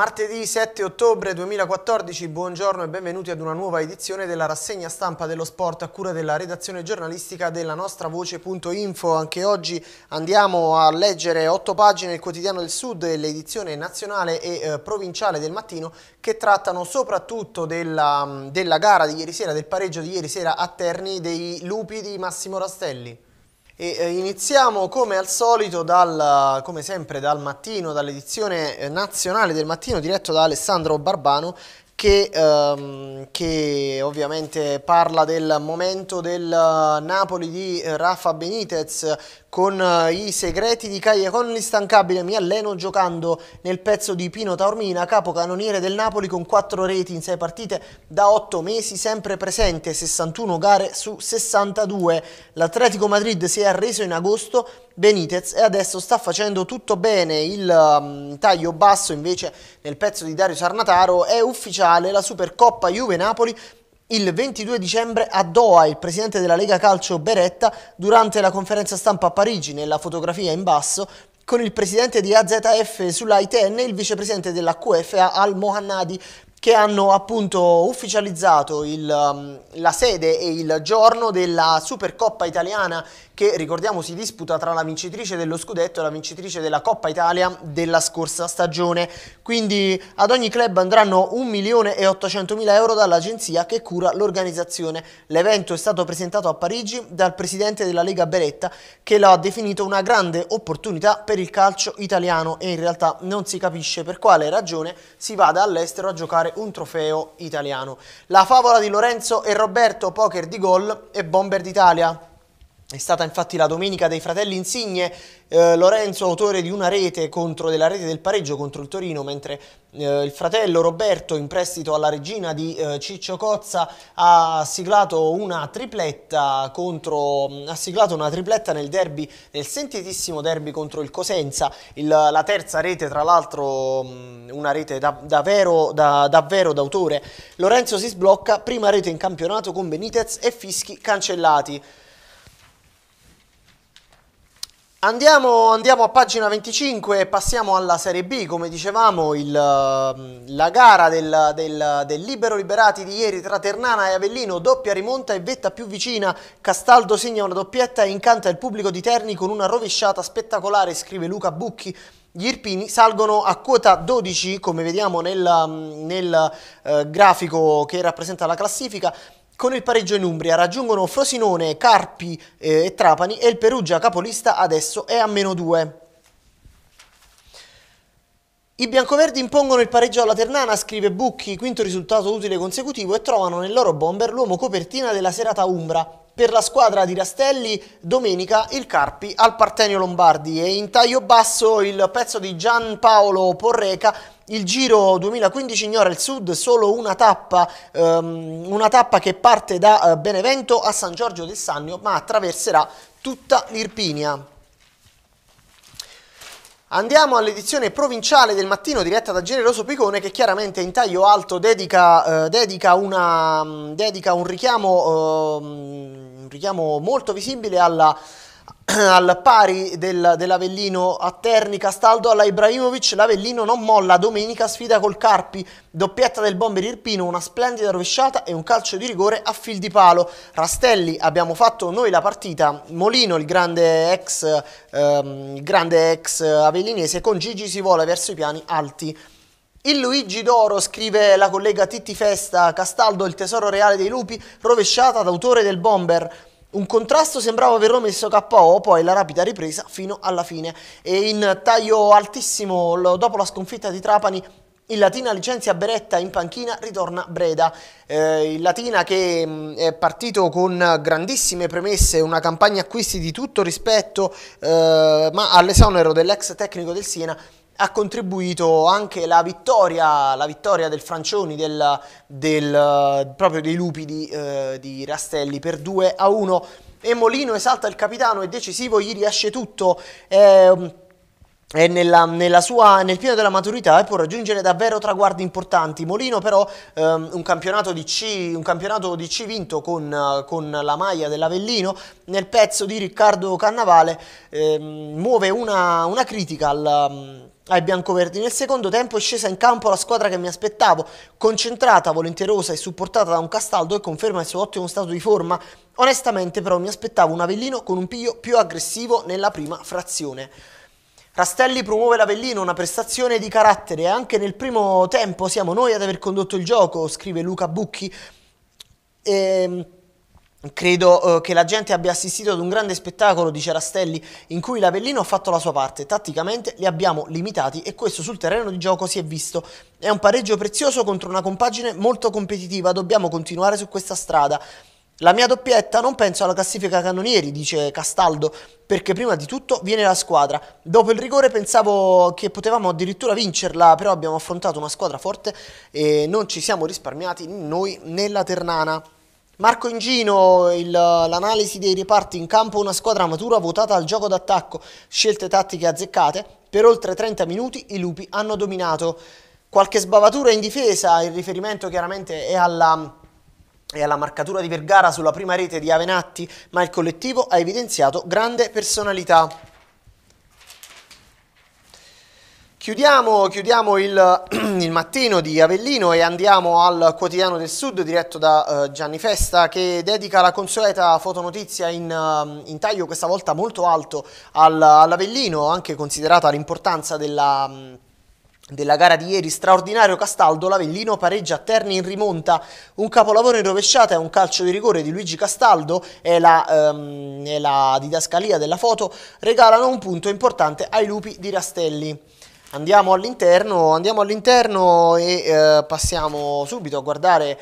Martedì 7 ottobre 2014, buongiorno e benvenuti ad una nuova edizione della rassegna stampa dello sport a cura della redazione giornalistica della nostra voce.info. Anche oggi andiamo a leggere otto pagine del quotidiano del Sud e l'edizione nazionale e eh, provinciale del mattino che trattano soprattutto della, della gara di ieri sera, del pareggio di ieri sera a Terni dei lupi di Massimo Rastelli. E, eh, iniziamo come al solito, dal, come sempre, dal mattino, dall'edizione eh, nazionale del mattino diretto da Alessandro Barbano che, ehm, che, ovviamente parla del momento del eh, Napoli di Rafa Benitez con eh, i segreti di Cagliacon l'instancabile mi alleno giocando nel pezzo di Pino Taormina capocannoniere del Napoli con 4 reti in 6 partite da 8 mesi sempre presente 61 gare su 62 l'Atletico Madrid si è arreso in agosto Benitez e adesso sta facendo tutto bene il um, taglio basso invece nel pezzo di Dario Sarnataro è ufficiale la Supercoppa Juve-Napoli il 22 dicembre a Doha il presidente della Lega Calcio Beretta durante la conferenza stampa a Parigi nella fotografia in basso con il presidente di AZF sulla ITN e il vicepresidente della QFA Al Mohannadi che hanno appunto ufficializzato il, um, la sede e il giorno della Supercoppa italiana che ricordiamo si disputa tra la vincitrice dello scudetto e la vincitrice della Coppa Italia della scorsa stagione. Quindi ad ogni club andranno 1.800.000 euro dall'agenzia che cura l'organizzazione. L'evento è stato presentato a Parigi dal presidente della Lega Beretta che l'ha definito una grande opportunità per il calcio italiano e in realtà non si capisce per quale ragione si vada all'estero a giocare conquistare un trofeo italiano. La favola di Lorenzo e Roberto, poker di gol e bomber d'Italia. È stata infatti la domenica dei fratelli Insigne, eh, Lorenzo autore di una rete contro della rete del pareggio contro il Torino, mentre eh, il fratello Roberto in prestito alla regina di eh, Ciccio Cozza ha siglato una tripletta contro ha siglato una tripletta nel derby, nel sentitissimo derby contro il Cosenza, il, la terza rete tra l'altro una rete da, da da, davvero d'autore. Lorenzo si sblocca, prima rete in campionato con Benitez e Fischi cancellati. Andiamo, andiamo, a pagina 25 e passiamo alla Serie B, come dicevamo il, mm, la gara del, del, del, libero liberati di ieri tra Ternana e Avellino, doppia rimonta e vetta più vicina, Castaldo segna una doppietta e incanta il pubblico di Terni con una rovesciata spettacolare, scrive Luca Bucchi. Gli Irpini salgono a quota 12, come vediamo nel, mm, nel eh, grafico che rappresenta la classifica, con il pareggio in Umbria raggiungono Frosinone, Carpi eh, e Trapani e il Perugia capolista adesso è a meno 2. I biancoverdi impongono il pareggio alla Ternana, scrive Bucchi, quinto risultato utile consecutivo e trovano nel loro bomber l'uomo copertina della serata Umbra, per la squadra di Rastelli domenica il Carpi al Partenio Lombardi e in taglio basso il pezzo di Gian Paolo Porreca il Giro 2015 ignora il Sud, solo una tappa, um, una tappa che parte da eh, Benevento a San Giorgio del Sannio ma attraverserà tutta l'Irpinia. Andiamo all'edizione provinciale del mattino diretta da Generoso Picone che chiaramente in taglio alto dedica, eh, dedica, una, mm, dedica un, richiamo, eh, un richiamo molto visibile alla al pari del, dell'Avellino a Terni, Castaldo alla Ibrahimovic, l'Avellino non molla, domenica sfida col Carpi, doppietta del bomber Irpino, una splendida rovesciata e un calcio di rigore a fil di palo. Rastelli abbiamo fatto noi la partita, Molino il grande ex, ehm, grande ex avellinese con Gigi si vola verso i piani alti. Il Luigi d'Oro, scrive la collega Titti Festa, Castaldo il tesoro reale dei lupi, rovesciata d'autore del bomber. Un contrasto sembrava averlo messo KO, poi la rapida ripresa fino alla fine. E in taglio altissimo, dopo la sconfitta di Trapani, il Latina licenzia Beretta in panchina, ritorna Breda. Eh, il Latina che mh, mm, è partito con grandissime premesse, una campagna acquisti di tutto rispetto, eh, ma all'esonero dell'ex tecnico del Siena ha contribuito anche la vittoria, la vittoria del Francioni del, del, eh, proprio dei lupi di, eh, di Rastelli per 2 a 1 e Molino esalta il capitano, è decisivo, gli riesce tutto. Eh, è nella, nella sua, nel pieno della maturità e eh, può raggiungere davvero traguardi importanti. Molino però ehm, un, campionato di C, un, campionato di C, vinto con, eh, con la maglia dell'Avellino, nel pezzo di Riccardo Cannavale ehm, muove una, una critica al ai biancoverdi. Nel secondo tempo è scesa in campo la squadra che mi aspettavo, concentrata, volenterosa e supportata da un Castaldo che conferma il suo ottimo stato di forma. Onestamente però mi aspettavo un Avellino con un piglio più aggressivo nella prima frazione. Rastelli promuove l'Avellino, una prestazione di carattere. Anche nel primo tempo siamo noi ad aver condotto il gioco, scrive Luca Bucchi. Ehm Credo eh, che la gente abbia assistito ad un grande spettacolo di Cerastelli in cui l'Avellino ha fatto la sua parte. Tatticamente li abbiamo limitati e questo sul terreno di gioco si è visto. È un pareggio prezioso contro una compagine molto competitiva, dobbiamo continuare su questa strada. La mia doppietta non penso alla classifica cannonieri, dice Castaldo, perché prima di tutto viene la squadra. Dopo il rigore pensavo che potevamo addirittura vincerla, però abbiamo affrontato una squadra forte e non ci siamo risparmiati noi nella Ternana. Marco Ingino, l'analisi dei reparti in campo, una squadra matura votata al gioco d'attacco, scelte tattiche azzeccate, per oltre 30 minuti i lupi hanno dominato. Qualche sbavatura in difesa, il riferimento chiaramente è alla, è alla marcatura di Vergara sulla prima rete di Avenatti, ma il collettivo ha evidenziato grande personalità. Chiudiamo, chiudiamo il, il, mattino di Avellino e andiamo al quotidiano del Sud diretto da uh, Gianni Festa che dedica la consueta fotonotizia in, uh, in taglio questa volta molto alto al, all'Avellino, anche considerata l'importanza della... Um, della gara di ieri, straordinario Castaldo, l'Avellino pareggia a Terni in rimonta, un capolavoro in rovesciata e un calcio di rigore di Luigi Castaldo e la, um, ehm, e la didascalia della foto regalano un punto importante ai lupi di Rastelli. Andiamo all'interno, andiamo all'interno e eh, passiamo subito a guardare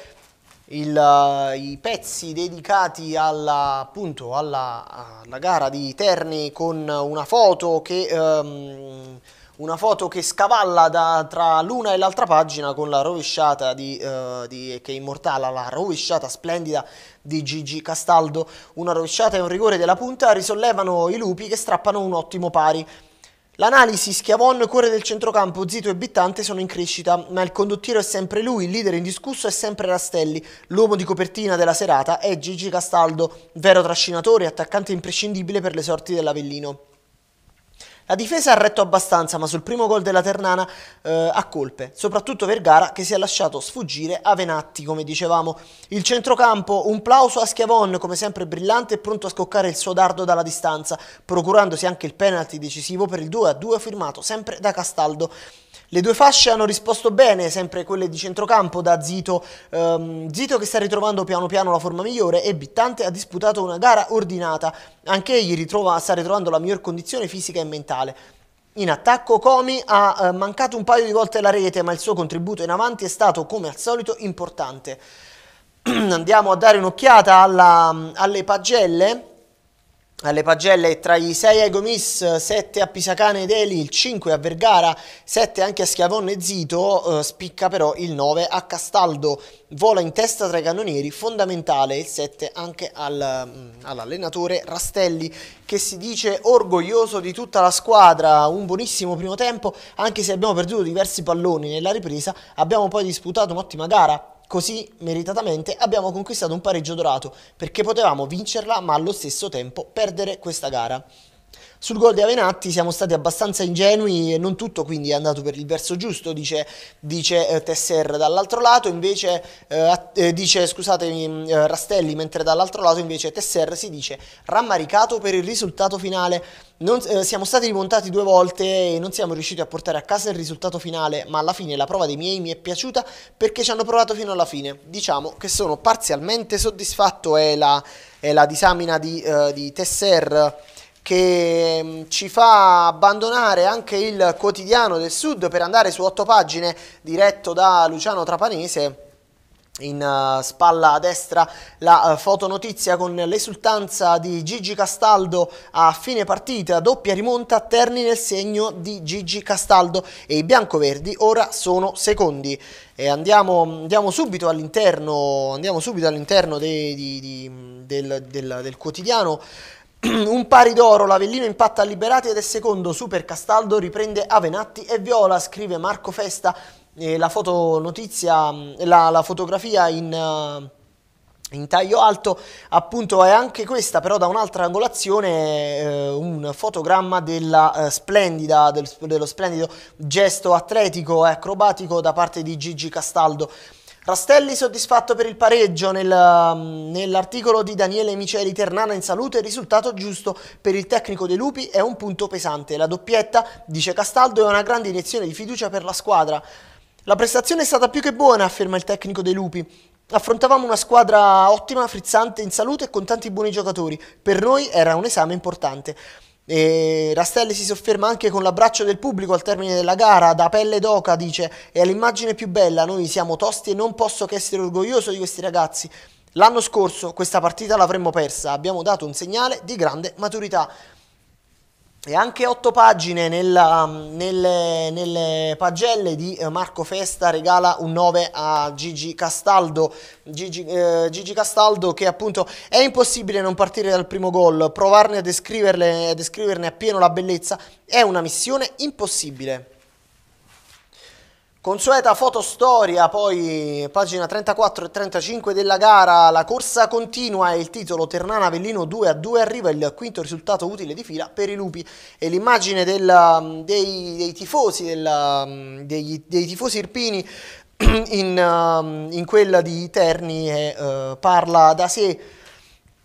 il, eh, i pezzi dedicati alla, appunto, alla, alla, gara di Terni con una foto che, um, una foto che scavalla da, tra l'una e l'altra pagina con la rovesciata di, uh, di, che immortala la rovesciata splendida di Gigi Castaldo. Una rovesciata e un rigore della punta risollevano i lupi che strappano un ottimo pari. L'analisi Schiavon, cuore del centrocampo, Zito e Bittante sono in crescita, ma il condottiero è sempre lui, il leader indiscusso è sempre Rastelli. L'uomo di copertina della serata è Gigi Castaldo, vero trascinatore e attaccante imprescindibile per le sorti dell'Avellino. La difesa ha retto abbastanza, ma sul primo gol della Ternana eh, a colpe, soprattutto Vergara che si è lasciato sfuggire a Venatti, come dicevamo. Il centrocampo, un plauso a Schiavon, come sempre brillante e pronto a scoccare il suo dardo dalla distanza, procurandosi anche il penalty decisivo per il 2-2 firmato sempre da Castaldo. Le due fasce hanno risposto bene, sempre quelle di centrocampo da Zito, ehm, Zito che sta ritrovando piano piano la forma migliore e Bittante ha disputato una gara ordinata, anche egli ritrova, sta ritrovando la miglior condizione fisica e mentale fondamentale. In attacco Comi ha eh, mancato un paio di volte la rete, ma il suo contributo in avanti è stato come al solito importante. Andiamo a dare un'occhiata mm, alle pagelle alle pagelle tra i 6 a Gomis, 7 a Pisacane ed Eli, il 5 a Vergara, 7 anche a Schiavone e Zito, eh, spicca però il 9 a Castaldo, vola in testa tra i cannonieri, fondamentale il 7 anche al, mm, all'allenatore Rastelli che si dice orgoglioso di tutta la squadra, un buonissimo primo tempo anche se abbiamo perduto diversi palloni nella ripresa, abbiamo poi disputato un'ottima gara Così meritatamente abbiamo conquistato un pareggio dorato perché potevamo vincerla ma allo stesso tempo perdere questa gara. Sul gol di Avenatti siamo stati abbastanza ingenui e non tutto quindi è andato per il verso giusto, dice, dice eh, Tesser dall'altro lato, invece eh, eh dice scusatemi mm, eh, Rastelli, mentre dall'altro lato invece Tesser si dice rammaricato per il risultato finale. Non, eh, siamo stati rimontati due volte e non siamo riusciti a portare a casa il risultato finale, ma alla fine la prova dei miei mi è piaciuta perché ci hanno provato fino alla fine. Diciamo che sono parzialmente soddisfatto, è la, è la disamina di, eh, di Tesser che mm, ci fa abbandonare anche il quotidiano del sud per andare su otto pagine diretto da Luciano Trapanese in uh, spalla a destra la uh, fotonotizia con l'esultanza di Gigi Castaldo a fine partita, doppia rimonta a Terni nel segno di Gigi Castaldo e i biancoverdi ora sono secondi. E andiamo, andiamo subito all'interno, all del, del, del, del quotidiano un pari d'oro, l'Avellino impatta a Liberati ed è secondo, Super Castaldo riprende Avenatti e Viola, scrive Marco Festa, eh, la, fotonotizia, la, la fotografia in... Eh, in taglio alto appunto è anche questa però da un'altra angolazione eh, un fotogramma della, eh, splendida, del, dello splendido gesto atletico e acrobatico da parte di Gigi Castaldo Rastelli soddisfatto per il pareggio nel, um, nell'articolo di Daniele Miceli Ternana in salute, risultato giusto per il tecnico dei Lupi è un punto pesante. La doppietta, dice Castaldo, è una grande iniezione di fiducia per la squadra. La prestazione è stata più che buona, afferma il tecnico dei Lupi. Affrontavamo una squadra ottima, frizzante, in salute e con tanti buoni giocatori. Per noi era un esame importante. E Rastelli si sofferma anche con l'abbraccio del pubblico al termine della gara, da pelle d'oca dice è l'immagine più bella, noi siamo tosti e non posso che essere orgoglioso di questi ragazzi. L'anno scorso questa partita l'avremmo persa, abbiamo dato un segnale di grande maturità e anche otto pagine nella, nelle, nelle, pagelle di eh, Marco Festa regala un 9 a Gigi Castaldo Gigi, eh, Gigi, Castaldo che appunto è impossibile non partire dal primo gol provarne a descriverne, a descriverne appieno la bellezza è una missione impossibile Consueta fotostoria, poi pagina 34 e 35 della gara, la corsa continua e il titolo Ternana Avellino 2 a 2 arriva il quinto risultato utile di fila per i lupi e l'immagine dei, dei, tifosi, della, degli, dei tifosi irpini in, um, in, quella di Terni eh, eh parla da sé.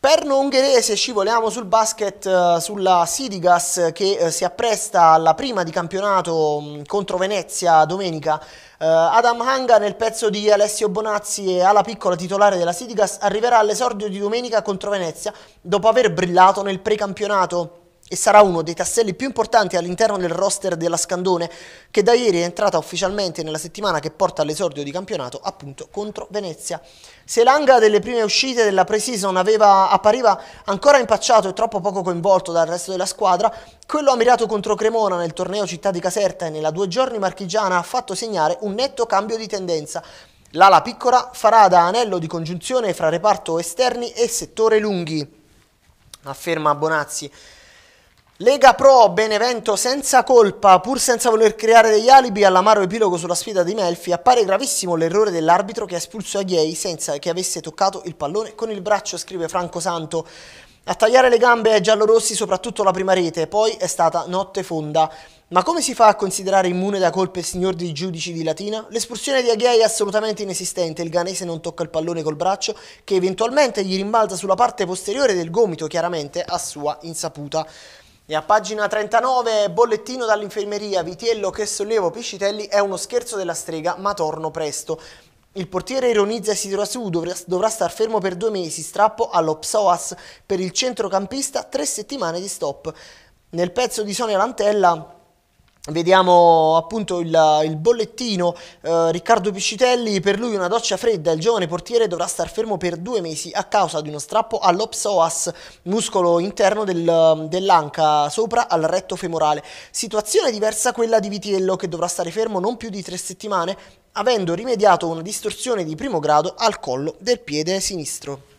Perno ungherese, scivoliamo sul basket, eh, sulla Sidigas che eh, si appresta alla prima di campionato mm, contro Venezia domenica. Eh, Adam Hanga nel pezzo di Alessio Bonazzi e alla piccola titolare della Sidigas arriverà all'esordio di domenica contro Venezia dopo aver brillato nel precampionato e sarà uno dei tasselli più importanti all'interno del roster della Scandone, che da ieri è entrata ufficialmente nella settimana che porta all'esordio di campionato, appunto contro Venezia. Se l'anga delle prime uscite della pre-season appariva ancora impacciato e troppo poco coinvolto dal resto della squadra, quello ammirato contro Cremona nel torneo Città di Caserta e nella due giorni marchigiana ha fatto segnare un netto cambio di tendenza. L'ala piccola farà da anello di congiunzione fra reparto esterni e settore lunghi, afferma Bonazzi. Lega Pro Benevento senza colpa, pur senza voler creare degli alibi all'amaro epilogo sulla sfida di Melfi, appare gravissimo l'errore dell'arbitro che ha espulso Aghei senza che avesse toccato il pallone con il braccio, scrive Franco Santo. A tagliare le gambe ai giallorossi soprattutto la prima rete, poi è stata notte fonda. Ma come si fa a considerare immune da colpe il signor dei giudici di Latina? L'espulsione di Aghei è assolutamente inesistente, il ganese non tocca il pallone col braccio che eventualmente gli rimbalza sulla parte posteriore del gomito, chiaramente a sua insaputa. E a pagina 39, bollettino dall'infermeria, Vitiello che sollevo Piscitelli è uno scherzo della strega, ma torno presto. Il portiere ironizza e si trova Su, dovrà star fermo per due mesi, strappo allo Psoas, per il centrocampista tre settimane di stop. Nel pezzo di Sonia Lantella Vediamo appunto il, il bollettino, eh, Riccardo Piscitelli, per lui una doccia fredda, il giovane portiere dovrà star fermo per due mesi a causa di uno strappo all'opsoas, muscolo interno del, dell'anca sopra al retto femorale. Situazione diversa quella di Vitiello che dovrà stare fermo non più di tre settimane, avendo rimediato una distorsione di primo grado al collo del piede sinistro.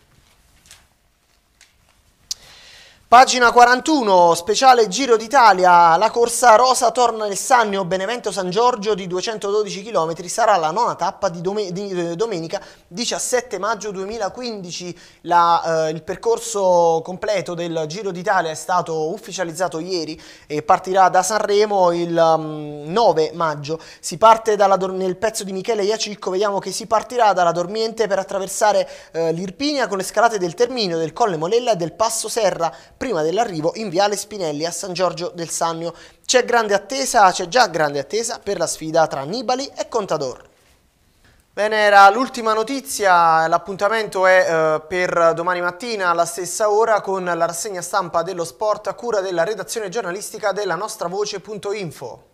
Pagina 41, speciale Giro d'Italia, la corsa rosa torna nel Sannio Benevento San Giorgio di 212 km, sarà la nona tappa di, dom di eh, domenica 17 maggio 2015, la, eh, il percorso completo del Giro d'Italia è stato ufficializzato ieri e partirà da Sanremo il um, mm, 9 maggio, si parte nel pezzo di Michele Iacicco, vediamo che si partirà dalla Dormiente per attraversare eh, l'Irpinia con le scalate del Terminio, del Colle Molella e del Passo Serra, prima dell'arrivo in Viale Spinelli a San Giorgio del Sannio. C'è grande attesa, c'è già grande attesa per la sfida tra Nibali e Contador. Bene, era l'ultima notizia, l'appuntamento è eh, per domani mattina alla stessa ora con la rassegna stampa dello sport a cura della redazione giornalistica della nostravoce.info.